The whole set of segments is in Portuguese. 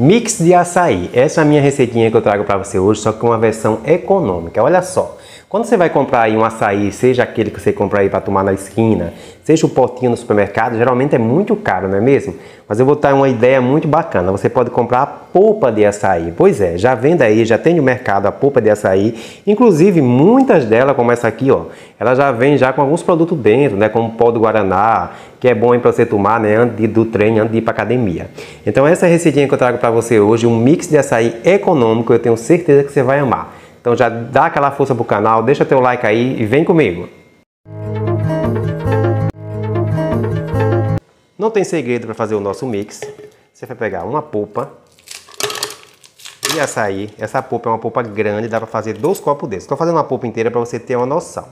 Mix de açaí. Essa é a minha receitinha que eu trago para você hoje, só que uma versão econômica. Olha só. Quando você vai comprar aí um açaí, seja aquele que você compra aí para tomar na esquina, seja o potinho no supermercado, geralmente é muito caro, não é mesmo? Mas eu vou dar uma ideia muito bacana. Você pode comprar a polpa de açaí. Pois é, já vende aí, já tem no mercado a polpa de açaí. Inclusive, muitas delas, como essa aqui, ó, ela já vem já com alguns produtos dentro, né? Como pó do Guaraná, que é bom para você tomar né, antes do treino, antes de ir para academia. Então essa receitinha que eu trago para você hoje, um mix de açaí econômico, eu tenho certeza que você vai amar. Então já dá aquela força pro canal, deixa teu like aí e vem comigo. Não tem segredo para fazer o nosso mix. Você vai pegar uma polpa e açaí. Essa polpa é uma polpa grande, dá para fazer dois copos desses. Estou fazendo uma polpa inteira para você ter uma noção.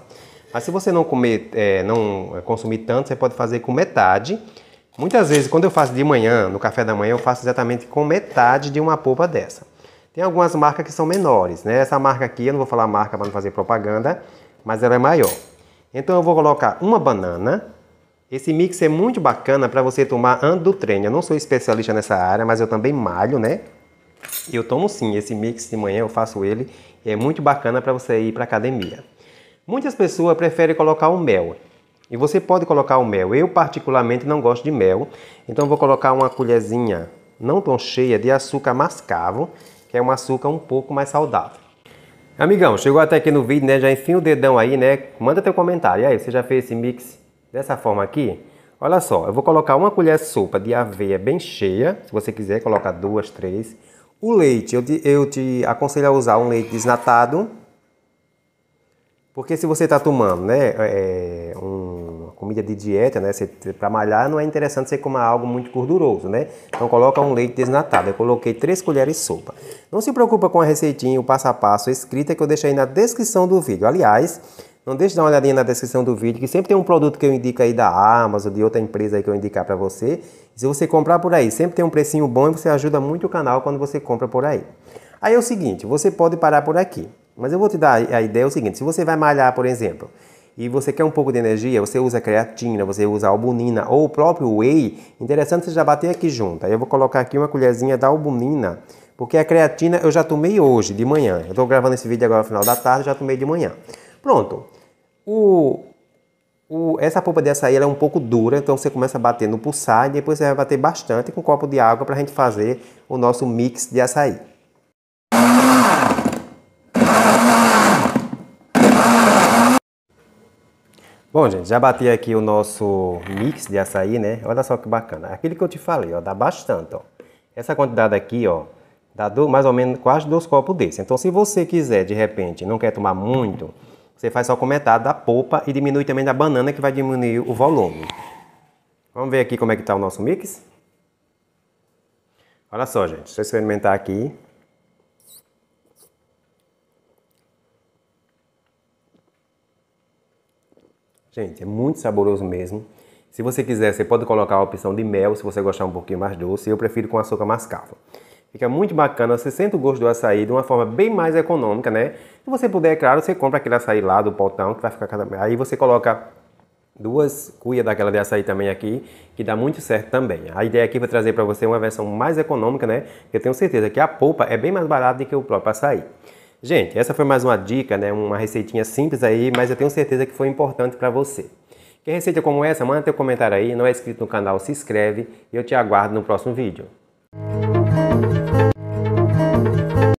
Mas se você não comer, é, não é, consumir tanto, você pode fazer com metade. Muitas vezes, quando eu faço de manhã, no café da manhã, eu faço exatamente com metade de uma polpa dessa. Tem algumas marcas que são menores, né? Essa marca aqui, eu não vou falar marca para não fazer propaganda, mas ela é maior. Então eu vou colocar uma banana. Esse mix é muito bacana para você tomar antes do treino. Eu não sou especialista nessa área, mas eu também malho, né? Eu tomo sim esse mix de manhã, eu faço ele. É muito bacana para você ir para academia. Muitas pessoas preferem colocar o mel. E você pode colocar o mel. Eu particularmente não gosto de mel, então vou colocar uma colherzinha não tão cheia de açúcar mascavo que é um açúcar um pouco mais saudável. Amigão, chegou até aqui no vídeo, né? Já enfia o dedão aí, né? Manda teu comentário. E aí, você já fez esse mix dessa forma aqui? Olha só, eu vou colocar uma colher de sopa de aveia bem cheia, se você quiser colocar duas, três. O leite, eu te, eu te aconselho a usar um leite desnatado, porque se você está tomando né, é, é um comida de dieta, né? Para malhar não é interessante você comer algo muito gorduroso, né? Então coloca um leite desnatado. Eu coloquei três colheres de sopa. Não se preocupa com a receitinha, o passo a passo escrita que eu deixei na descrição do vídeo. Aliás, não deixe de dar uma olhadinha na descrição do vídeo, que sempre tem um produto que eu indico aí da Amazon, de outra empresa aí que eu indicar para você. se você comprar por aí, sempre tem um precinho bom e você ajuda muito o canal quando você compra por aí. Aí é o seguinte, você pode parar por aqui, mas eu vou te dar a ideia é o seguinte, se você vai malhar, por exemplo, e você quer um pouco de energia, você usa creatina, você usa albumina ou o próprio whey, interessante você já bater aqui junto. Aí eu vou colocar aqui uma colherzinha da albumina, porque a creatina eu já tomei hoje, de manhã. Eu estou gravando esse vídeo agora no final da tarde, já tomei de manhã. Pronto. O, o, essa polpa de açaí é um pouco dura, então você começa a bater no pulsar e depois você vai bater bastante com um copo de água para a gente fazer o nosso mix de açaí. Bom, gente, já bati aqui o nosso mix de açaí, né? Olha só que bacana. Aquilo que eu te falei, ó, dá bastante, ó. Essa quantidade aqui, ó, dá do, mais ou menos quase dois copos desse. Então, se você quiser, de repente, não quer tomar muito, você faz só com metade da polpa e diminui também da banana, que vai diminuir o volume. Vamos ver aqui como é que tá o nosso mix? Olha só, gente. Deixa eu experimentar aqui. Gente, é muito saboroso mesmo. Se você quiser, você pode colocar a opção de mel, se você gostar um pouquinho mais doce. Eu prefiro com açúcar mascavo. Fica muito bacana, você sente o gosto do açaí de uma forma bem mais econômica, né? Se você puder, é claro, você compra aquele açaí lá do potão, que vai ficar cada... Aí você coloca duas cuias daquela de açaí também aqui, que dá muito certo também. A ideia aqui foi trazer para você uma versão mais econômica, né? Eu tenho certeza que a polpa é bem mais barata do que o próprio açaí. Gente, essa foi mais uma dica, né? uma receitinha simples aí, mas eu tenho certeza que foi importante para você. Quer receita como essa? Manda teu comentário aí, não é inscrito no canal, se inscreve e eu te aguardo no próximo vídeo.